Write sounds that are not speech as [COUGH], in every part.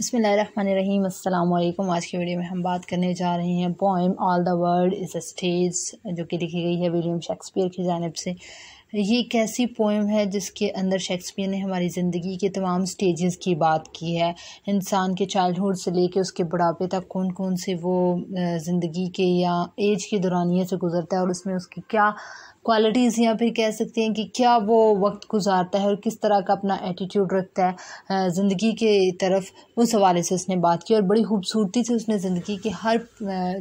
अस्सलाम वालेकुम आज की वीडियो में हम बात करने जा रहे हैं poem all the world is a stage जो कि लिखी गई है विलियम शेक्सपियर की जानब से ये एक ऐसी पोइम है जिसके अंदर शेक्सपियर ने हमारी ज़िंदगी के तमाम स्टेजेस की बात की है इंसान के चाइल्डहुड से लेके उसके बुढ़ापे तक कौन कौन से वो ज़िंदगी के या एज के दौरानिए से गुजरता है और उसमें उसकी क्या क्वालिटीज़ या फिर कह सकते हैं कि क्या वो वक्त गुजारता है और किस तरह का अपना एटीट्यूड रखता है ज़िंदगी के तरफ उस हवाले से उसने बात की और बड़ी खूबसूरती से उसने ज़िंदगी के हर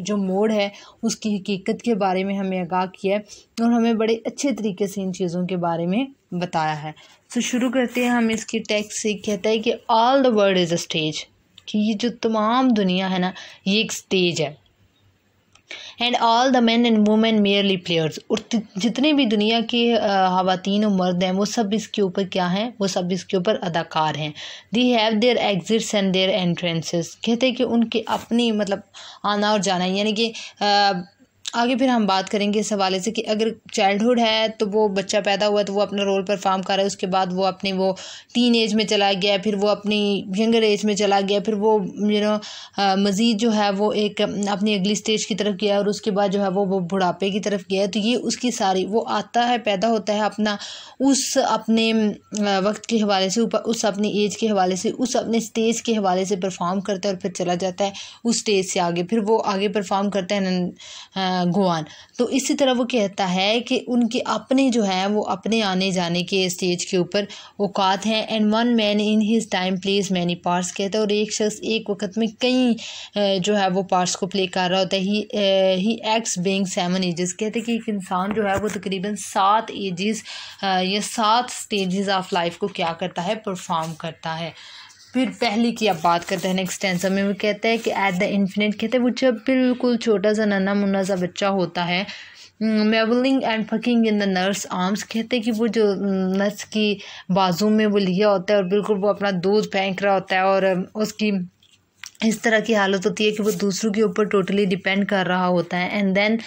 जो मोड़ है उसकी हकीकत के बारे में हमें आगाह किया है और हमें बड़े अच्छे तरीके से इन चीज़ों के बारे में बताया है सो तो शुरू करते हैं हम इसकी टैक्स से कहता है कि all the world is a stage कि ये जो तमाम दुनिया है ना ये एक स्टेज है and all the man and women merely players और जितने भी दुनिया के खातन और मर्द हैं वो सब इसके ऊपर क्या हैं वो सब इसके ऊपर अदाकार हैं they have their exits and their entrances कहते हैं कि उनके अपनी मतलब आना और जाना यानी कि आगे फिर हम बात करेंगे इस हवाले से कि अगर चाइल्डहुड है तो वो बच्चा पैदा हुआ तो वो अपना रोल परफॉर्म कर रहा है उसके बाद वो अपने वो टीन एज में चला गया फिर वो अपनी यंगर एज में चला गया फिर वो यू नो मज़ीद जो है वो एक अपनी अगली स्टेज की तरफ गया और उसके बाद जो है वो वो बुढ़ापे की तरफ गया तो ये उसकी सारी वो आता है पैदा होता है अपना उस अपने वक्त के हवाले से ऊपर उस अपनी एज के हवाले से उस अपने स्टेज के हवाले से परफॉर्म करता है और फिर चला जाता है उस स्टेज से आगे फिर वो आगे परफॉर्म करता है गोवान तो इसी तरह वो कहता है कि उनके अपने जो है वो अपने आने जाने के स्टेज के ऊपर औकात हैं and one man in his time plays many parts कहता है और एक शख्स एक वक्त में कई जो है वो पार्ट्स को प्ले कर रहा होता है ही ही एक्स बेंग सेवन एजेस कहते हैं कि एक इंसान जो है वो तकरीबन सात एजेस या सात स्टेज ऑफ लाइफ को क्या करता है परफॉर्म करता है फिर पहले की आप बात करते हैं नेक्स्ट टेंसर में वो कहते हैं कि एट द इन्फिनिट कहते हैं वो जब बिल्कुल छोटा सा नन्ना मुन्ना सा बच्चा होता है mewling and puking in the nurse arms कहते हैं कि वो जो नर्स की बाजू में वो लिया होता है और बिल्कुल वो अपना दूध फेंक रहा होता है और उसकी इस तरह की हालत होती है कि वो दूसरों के ऊपर टोटली डिपेंड कर रहा होता है and then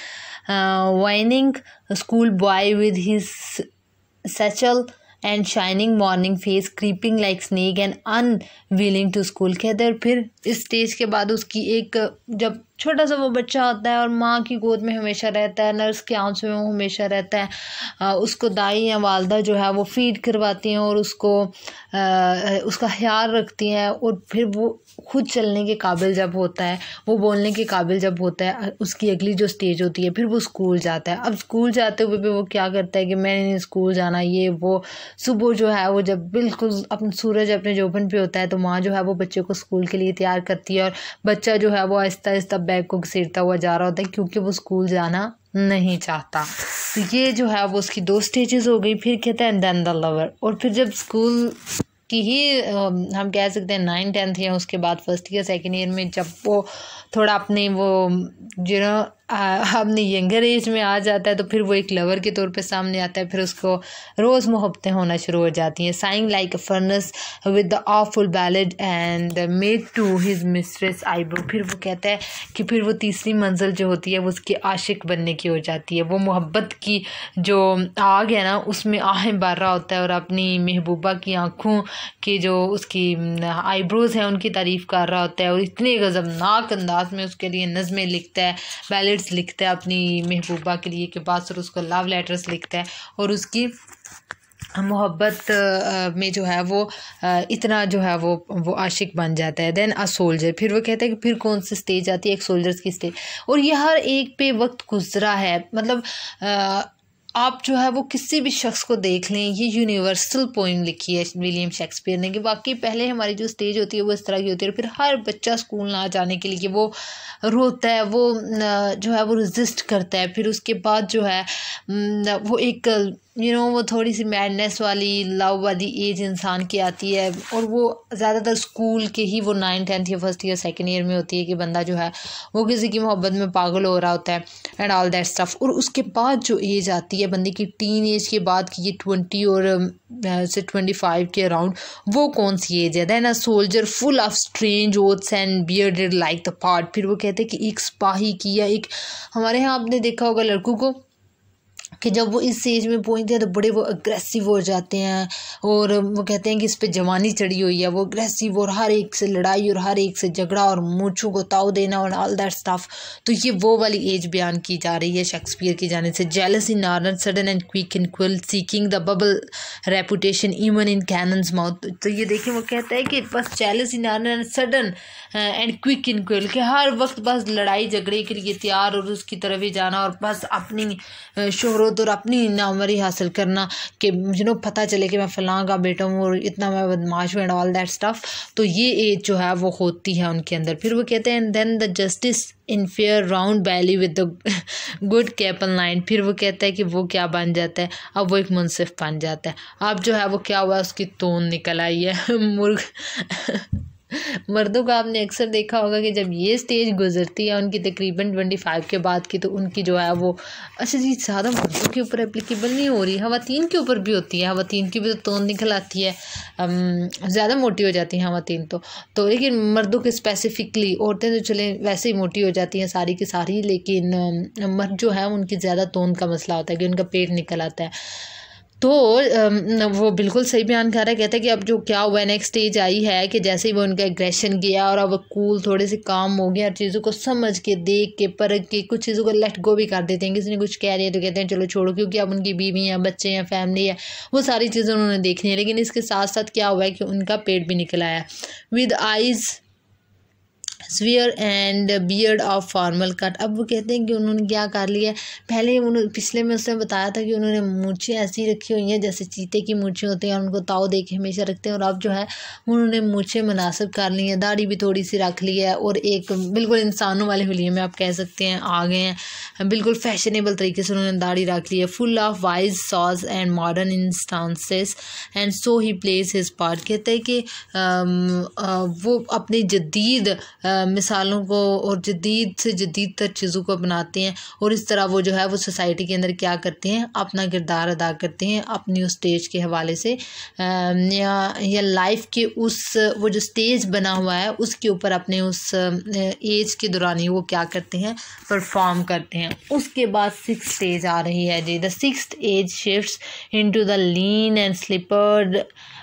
whining school boy with his satchel and shining morning face creeping like snake and unwilling to school कहते हैं फिर इस स्टेज के बाद उसकी एक जब छोटा सा वो बच्चा होता है और माँ की गोद में हमेशा रहता है नर्स की आंसू में वो हमेशा रहता है उसको दाई या वालदा जो है वो फीड करवाती हैं और उसको आ, उसका ख्याल रखती हैं और फिर वो खुद चलने के काबिल जब होता है वो बोलने के काबिल जब होता है उसकी अगली जो स्टेज होती है फिर वो स्कूल जाता है अब स्कूल जाते हुए भी वो क्या करता है कि मैंने स्कूल जाना ये वो सुबह जो है वो जब बिल्कुल अपने सूरज अपने जोबन पे होता है तो माँ जो है वो बच्चे को स्कूल के लिए तैयार करती है और बच्चा जो है वो आहिस्ता आहिस्ता बैग को घसीटता हुआ जा रहा होता है क्योंकि वो स्कूल जाना नहीं चाहता तो ये जो है वो उसकी दो स्टेजेस हो गई फिर कहते हैं देन द लवर और फिर जब स्कूल की ही हम कह सकते हैं नाइन टेंथ या उसके बाद फर्स्ट ईयर सेकेंड ईयर में जब वो थोड़ा अपने वो जो हमने यंगर एज में आ जाता है तो फिर वो एक लवर के तौर पे सामने आता है फिर उसको रोज़ मोहब्बतें होना शुरू हो जाती हैं sighing like a furnace with the awful ballad and made to his mistress eyebrow फिर वो कहता है कि फिर वो तीसरी मंजिल जो होती है वो उसके आशिक बनने की हो जाती है वो मोहब्बत की जो आग है ना उसमें आहें बार रहा होता है और अपनी महबूबा की आँखों की जो उसकी आईब्रोज़ हैं उनकी तारीफ़ कर रहा होता है और इतने गज़बनाक अंदाज में उसके लिए नज़में लिखता है बैलेड लेटर्स लिखता है अपनी महबूबा के लिए कि फिर उसको लव लेटर्स लिखता है और उसकी मोहब्बत में जो है वो इतना जो है वो वो आशिक बन जाता है देन अ सोल्जर फिर वो कहता है कि फिर कौन सी स्टेज आती है एक सोल्जर्स की स्टेज और ये हर एक पे वक्त गुजरा है मतलब आप जो है वो किसी भी शख्स को देख लें ये यूनिवर्सल पोइम लिखी है विलियम शेक्सपियर ने कि वाकई पहले हमारी जो स्टेज होती है वो इस तरह की होती है और फिर हर बच्चा स्कूल ना जाने के लिए वो रोता है वो जो है वो रजिस्ट करता है फिर उसके बाद जो है वो एक यू नो वो थोड़ी सी मैडनेस वाली लव वाली एज इंसान की आती है और वो ज़्यादातर स्कूल के ही वो नाइन टेंथ या फर्स्ट ईयर सेकेंड ईयर में होती है कि बंदा जो है वो किसी की मोहब्बत में पागल हो रहा होता है एंड ऑल दैट स्टफ़ और उसके बाद जो एज आती है बंदे की टीन एज के बाद की ये ट्वेंटी और um, uh, से ट्वेंटी फाइव के अराउंड वो कौन सी एज है then a soldier full of strange oaths and bearded like the part फिर वो कहते हैं कि एक सिपाही की या एक हमारे यहाँ आपने देखा होगा लड़कों को कि जब वो इस एज में पहुँचते हैं तो बड़े वो अग्रेसिव हो जाते हैं और वो कहते हैं कि इस पर जवानी चढ़ी हुई है वो अग्रेसिव और हर एक से लड़ाई और हर एक से झगड़ा और मूछों को ताव देना और ऑल दैट स्टाफ तो ये वो वाली एज बयान की जा रही है शेक्सपियर की जाने से jealous in honour sudden and quick in quarrel seeking the bubble reputation even in cannon's mouth तो ये देखिए वो कहता है कि बस jealous in honour and sudden and quick in quarrel के हर वक्त बस लड़ाई झगड़े के लिए तैयार और उसकी तरफ ही जाना और बस अपनी uh, शोर अवरोध और अपनी नामवरी हासिल करना कि मुझे नो पता चले कि मैं फलां का बेटा हूँ और इतना मैं बदमाश हूँ एंड ऑल दैट स्टफ़ तो ये एज जो है वो होती है उनके अंदर फिर वो कहते हैं then the justice in fair round belly with the good capon line फिर वो कहता है कि वो क्या बन जाता है अब वो एक मुनसिफ बन जाता है अब जो है वो क्या हुआ उसकी तोन निकल आई है [LAUGHS] मुर्ग मर्दों का आपने अक्सर देखा होगा कि जब ये स्टेज गुजरती है उनकी तकरीबन ट्वेंटी फाइव के बाद की तो उनकी जो है वो अच्छा जी ज़्यादा मर्दों के ऊपर एप्लीकेबल नहीं हो रही हवातीन के ऊपर भी होती है हवातीन की भी तो तोंद निकल आती है ज़्यादा मोटी हो जाती हैं हवातीन तो तो लेकिन मर्दों के स्पेसिफिकली औरतें तो चले वैसे ही मोटी हो जाती हैं सारी की सारी लेकिन मर्द जो है उनकी ज़्यादा तोंद का मसला होता है कि उनका पेट निकल आता है तो um, वो बिल्कुल सही बयान कर रहा है कहता है कि अब जो क्या हुआ नेक्स्ट स्टेज आई है कि जैसे ही वो उनका एग्रेशन गया और अब कूल थोड़े से काम हो गया हर चीज़ों को समझ के देख के परख के कुछ चीज़ों को लेट गो भी कर देते हैं किसी ने कुछ कह दिया तो कहते हैं चलो छोड़ो क्योंकि अब उनकी बीवी हैं बच्चे हैं फैमिली है वो सारी चीज़ें उन्होंने देखनी है लेकिन इसके साथ साथ क्या हुआ है कि उनका पेट भी निकल आया with eyes severe and beard of formal cut अब वो कहते हैं कि उन्होंने क्या कर लिया पहले उन्होंने पिछले में उसने बताया था कि उन्होंने मूछें ऐसी रखी हुई हैं जैसे चीते की मूछें होती हैं और उनको ताव दे के हमेशा रखते हैं और अब जो है उन्होंने मूछें मुनासिब कर ली हैं दाढ़ी भी थोड़ी सी रख ली है और एक बिल्कुल इंसानों वाले हुए में आप कह सकते हैं आ गए हैं बिल्कुल फैशनेबल तरीके से उन्होंने दाढ़ी रख ली है full of wise saws and modern instances and so he plays his part कहते हैं कि वो अपने जदीद मिसालों को और जदीद से जदीद तर चीज़ों को अपनाते हैं और इस तरह वो जो है वो सोसाइटी के अंदर क्या करते हैं अपना किरदार अदा करते हैं अपनी उस स्टेज के हवाले से या या लाइफ के उस वो जो स्टेज बना हुआ है उसके ऊपर अपने उस एज के दौरान ही वो क्या करते हैं परफॉर्म करते हैं उसके बाद सिक्स स्टेज आ रही है जी the six age shift into the lean and slippered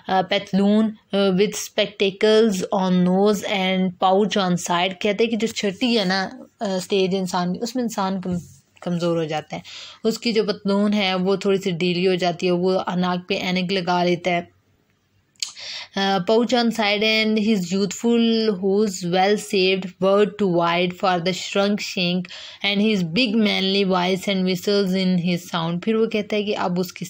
pantaloon with spectacles on nose and pouch on side कहते हैं कि जो छठी है ना स्टेज इंसान की उसमें इंसान कम कमज़ोर हो जाते हैं उसकी जो पतलून है वो थोड़ी सी ढीली हो जाती है वो अनाक पे एनक लगा लेता है Uh, pouch on side and his youthful hose well saved were too wide for the shrunk shank and his big manly voice and whistles in his sound फिर वो कहता है कि अब उसकी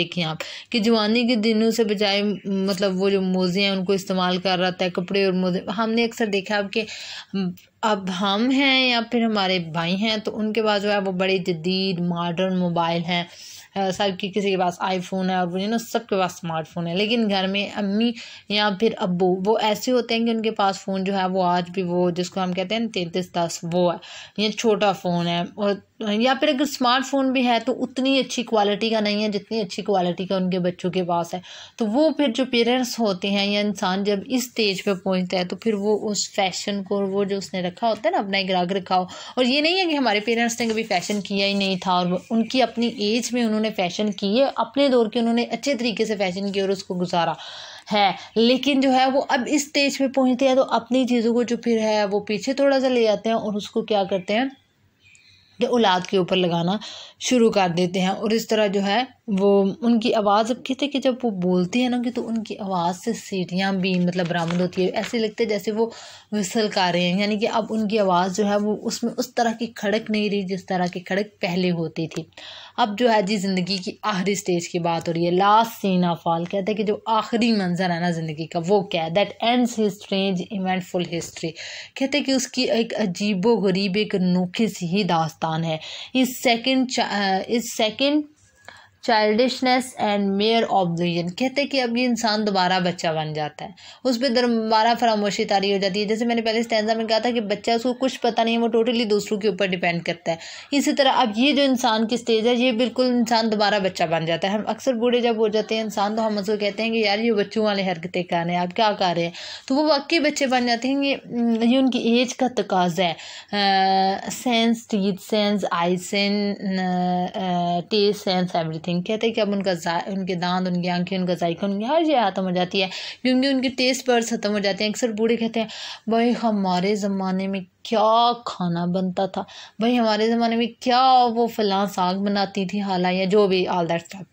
देखें आप कि जवानी के दिनों से बजाय मतलब वो जो मोज़े हैं उनको इस्तेमाल कर रहा था कपड़े और मोज़े हमने अक्सर देखा अब कि अब हम हैं या फिर हमारे भाई हैं तो उनके पास जो है वो बड़े जदीद मॉडर्न मोबाइल हैं सर की किसी के पास आईफोन है और वो ना सब सबके पास स्मार्टफोन है लेकिन घर में अम्मी या फिर अबू वो ऐसे होते हैं कि उनके पास फ़ोन जो है वो आज भी वो जिसको हम कहते हैं तैंतीस दस वो है ये छोटा फ़ोन है और या फिर अगर स्मार्टफ़ोन भी है तो उतनी अच्छी क्वालिटी का नहीं है जितनी अच्छी क्वालिटी का उनके बच्चों के पास है तो वो फिर जो पेरेंट्स होते हैं या इंसान जब इस स्टेज पे पहुंचता है तो फिर वो उस फैशन को वो जो उसने रखा होता है ना अपना एक राग रखा हो और ये नहीं है कि हमारे पेरेंट्स ने कभी फ़ैशन किया ही नहीं था और उनकी अपनी एज में उन्होंने फ़ैशन किए अपने दौर के उन्होंने अच्छे तरीके से फ़ैशन किया और उसको गुजारा है लेकिन जो है वो अब इस स्टेज पर पहुँचते हैं तो अपनी चीज़ों को जो फिर है वो पीछे थोड़ा सा ले जाते हैं और उसको क्या करते हैं औलाद के ऊपर लगाना शुरू कर देते हैं और इस तरह जो है वो उनकी आवाज़ अब कहते कि जब वो बोलती है ना कि तो उनकी आवाज़ से सीढ़ियाँ भी मतलब बरामद होती है ऐसे लगते जैसे वो विसल का रहे हैं यानी कि अब उनकी आवाज़ जो है वो उसमें उस तरह की खड़क नहीं रही जिस तरह की खड़क पहले होती थी अब जो है जी ज़िंदगी की आखिरी स्टेज की बात हो रही है लास्ट सीन ऑफ ऑल कहते हैं कि जो आखिरी मंजर है ना ज़िंदगी का वो क्या है that ends his strange eventful history कहते हैं कि उसकी एक अजीबो गरीब एक अनोखी सी ही दास्तान है इस सेकेंड इस second childishness and mere oblivion कहते हैं कि अब ये इंसान दोबारा बच्चा बन जाता है उस पर दोबारा फरामोशी तारी हो जाती है जैसे मैंने पहले स्टैंडा में कहा था कि बच्चा उसको कुछ पता नहीं है वो टोटली दूसरों के ऊपर डिपेंड करता है इसी तरह अब ये जो इंसान की स्टेज है ये बिल्कुल इंसान दोबारा बच्चा बन जाता है हम अक्सर बूढ़े जब हो जाते हैं इंसान तो हम उसको कहते हैं कि यार ये बच्चों वाले हरकतें कर रहे हैं आप क्या कर रहे हैं तो वो वाकई बच्चे बन जाते हैं ये हम्म, ये उनकी एज का तकाजा है sans teeth sans eye sans taste sans everything शौकीन कहते हैं कि अब उनका उनके दांत उनकी आंखें उनका जायका उनकी हर चीज़ ख़त्म हो जाती है क्योंकि उनके टेस्ट बर्ड्स ख़त्म हो जाते हैं अक्सर बूढ़े कहते हैं भाई हमारे ज़माने में क्या खाना बनता था भाई हमारे ज़माने में क्या वो फलां साग बनाती थी हाला या जो भी ऑल दैट स्टफ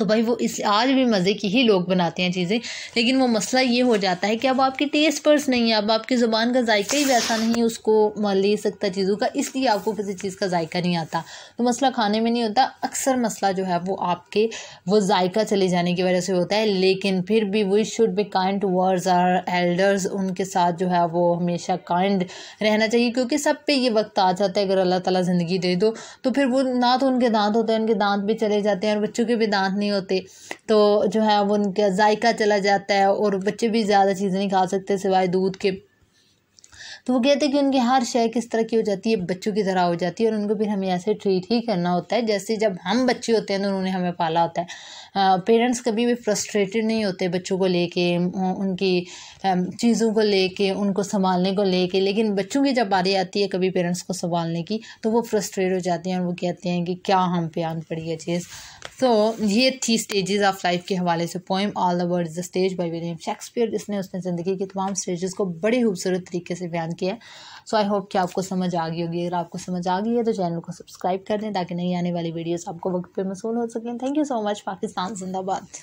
तो भाई वो इस आज भी मज़े की ही लोग बनाते हैं चीज़ें लेकिन वो मसला ये हो जाता है कि अब आपकी टेस्ट पर्स नहीं है अब आपकी ज़ुबान का जायका ही वैसा नहीं है उसको ले सकता चीज़ों का इसलिए आपको किसी चीज़ का जायका नहीं आता तो मसला खाने में नहीं होता अक्सर मसला जो है वो आपके वो जायका चले जाने की वजह से होता है लेकिन फिर भी we should be kind towards our elders उनके साथ जो है वो हमेशा काइंड रहना चाहिए क्योंकि सब पे ये वक्त आ जाता है अगर अल्लाह ताला ज़िंदगी दे दो तो फिर वो ना तो उनके दांत होते हैं उनके दांत भी चले जाते हैं और बच्चों के भी दांत नहीं नहीं होते तो जो है वो उनका जायका चला जाता है और बच्चे भी ज़्यादा चीज़ें नहीं खा सकते सिवाय दूध के तो वो कहते हैं कि उनकी हर शय किस तरह की हो जाती है बच्चों की तरह हो जाती है और उनको फिर हमें ऐसे ट्रीट ही करना होता है जैसे जब हम बच्चे होते हैं तो उन्होंने हमें पाला होता है पेरेंट्स कभी भी फ्रस्ट्रेटेड नहीं होते बच्चों को लेके उनकी चीज़ों को लेके उनको संभालने को लेके लेकिन बच्चों की जब बारी आती है कभी पेरेंट्स को संभालने की तो वो फ्रस्ट्रेट हो जाते हैं और वो कहते हैं कि क्या हम पे आन पड़ी है चीज़ तो ये थी स्टेजेस ऑफ लाइफ के हवाले से poem all the world the stage by William Shakespeare जिसने उसने ज़िंदगी की तमाम स्टेजेस को बड़े खूबसूरत तरीके से बयान चुकी है सो आई होप कि आपको समझ आ गई होगी अगर आपको समझ आ गई है तो चैनल को सब्सक्राइब कर दें ताकि नई आने वाली वीडियोज़ आपको वक्त पर मसूल हो सकें thank you so much Pakistan जिंदाबाद